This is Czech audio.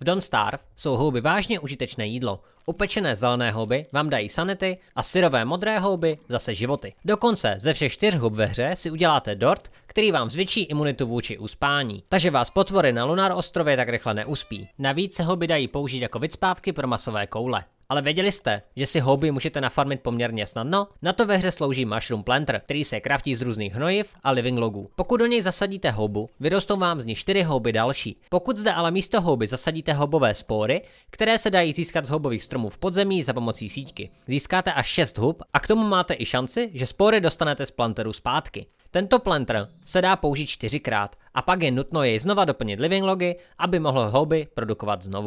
V Don't Starve jsou houby vážně užitečné jídlo. Upečené zelené houby vám dají sanity a syrové modré houby zase životy. Dokonce ze všech čtyř hub ve hře si uděláte dort, který vám zvětší imunitu vůči uspání. Takže vás potvory na Lunar ostrově tak rychle neuspí. Navíc se houby dají použít jako vycpávky pro masové koule. Ale věděli jste, že si hobby můžete nafarmit poměrně snadno? Na to ve hře slouží Mushroom Planter, který se kraftí z různých hnojiv a living logů. Pokud do něj zasadíte houbu, vyrostou vám z ní 4 hoby další. Pokud zde ale místo hoby zasadíte houbové spory, které se dají získat z houbových stromů v podzemí za pomocí síťky, získáte až 6 hub a k tomu máte i šanci, že spory dostanete z planteru zpátky. Tento planter se dá použít čtyřikrát a pak je nutno jej znova doplnit living logy, aby mohlo hobby produkovat znovu.